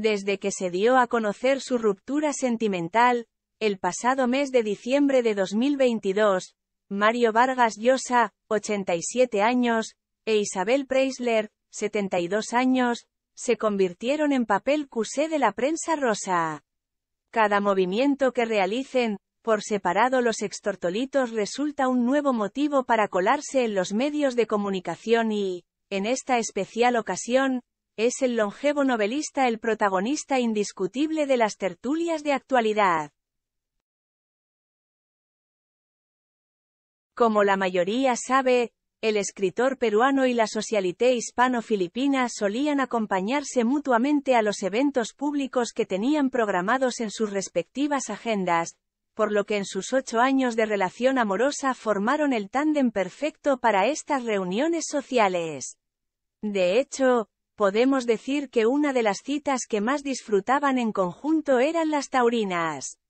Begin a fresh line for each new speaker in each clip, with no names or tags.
Desde que se dio a conocer su ruptura sentimental, el pasado mes de diciembre de 2022, Mario Vargas Llosa, 87 años, e Isabel Preisler, 72 años, se convirtieron en papel cusé de la prensa rosa. Cada movimiento que realicen, por separado los extortolitos resulta un nuevo motivo para colarse en los medios de comunicación y, en esta especial ocasión, es el longevo novelista el protagonista indiscutible de las tertulias de actualidad. Como la mayoría sabe, el escritor peruano y la socialité hispano-filipina solían acompañarse mutuamente a los eventos públicos que tenían programados en sus respectivas agendas, por lo que en sus ocho años de relación amorosa formaron el tándem perfecto para estas reuniones sociales. De hecho, podemos decir que una de las citas que más disfrutaban en conjunto eran las taurinas.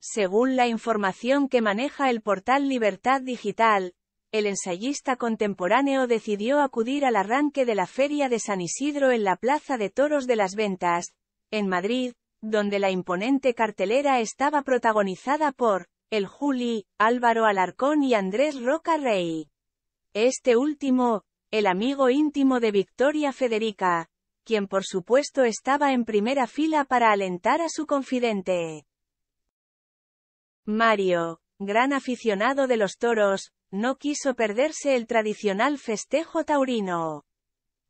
Según la información que maneja el portal Libertad Digital, el ensayista contemporáneo decidió acudir al arranque de la Feria de San Isidro en la Plaza de Toros de las Ventas, en Madrid, donde la imponente cartelera estaba protagonizada por, el Juli, Álvaro Alarcón y Andrés Roca Rey. Este último, el amigo íntimo de Victoria Federica, quien por supuesto estaba en primera fila para alentar a su confidente. Mario, gran aficionado de los toros, no quiso perderse el tradicional festejo taurino.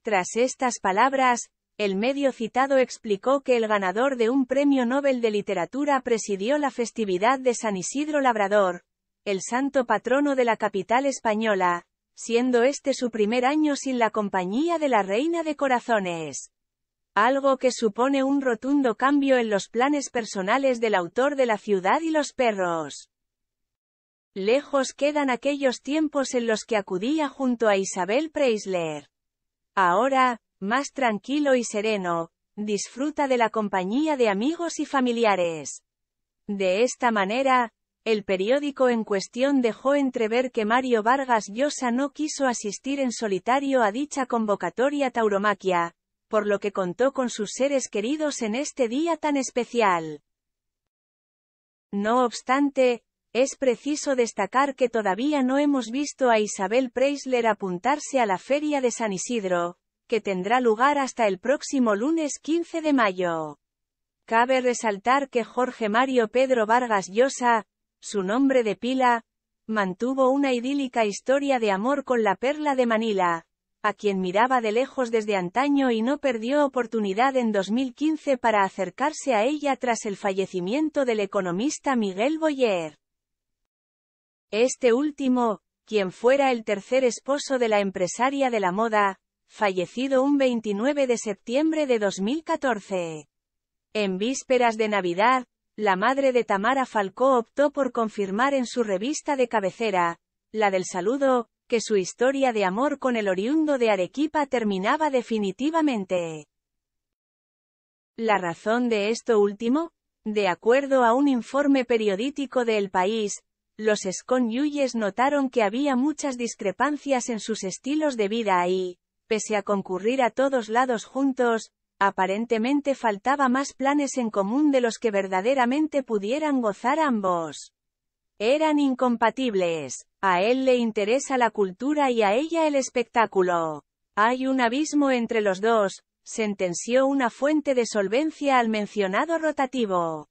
Tras estas palabras, el medio citado explicó que el ganador de un premio Nobel de Literatura presidió la festividad de San Isidro Labrador, el santo patrono de la capital española, siendo este su primer año sin la compañía de la Reina de Corazones. Algo que supone un rotundo cambio en los planes personales del autor de la ciudad y los perros. Lejos quedan aquellos tiempos en los que acudía junto a Isabel Preisler. Ahora, más tranquilo y sereno, disfruta de la compañía de amigos y familiares. De esta manera, el periódico en cuestión dejó entrever que Mario Vargas Llosa no quiso asistir en solitario a dicha convocatoria tauromaquia, por lo que contó con sus seres queridos en este día tan especial. No obstante, es preciso destacar que todavía no hemos visto a Isabel Preisler apuntarse a la Feria de San Isidro, que tendrá lugar hasta el próximo lunes 15 de mayo. Cabe resaltar que Jorge Mario Pedro Vargas Llosa, su nombre de pila, mantuvo una idílica historia de amor con la perla de Manila, a quien miraba de lejos desde antaño y no perdió oportunidad en 2015 para acercarse a ella tras el fallecimiento del economista Miguel Boyer. Este último, quien fuera el tercer esposo de la empresaria de la moda, fallecido un 29 de septiembre de 2014. En vísperas de Navidad, la madre de Tamara Falcó optó por confirmar en su revista de cabecera, la del saludo, que su historia de amor con el oriundo de Arequipa terminaba definitivamente. La razón de esto último, de acuerdo a un informe periodístico de El País, los Esconyuyes notaron que había muchas discrepancias en sus estilos de vida y, pese a concurrir a todos lados juntos, Aparentemente faltaba más planes en común de los que verdaderamente pudieran gozar ambos. Eran incompatibles. A él le interesa la cultura y a ella el espectáculo. Hay un abismo entre los dos, sentenció una fuente de solvencia al mencionado rotativo.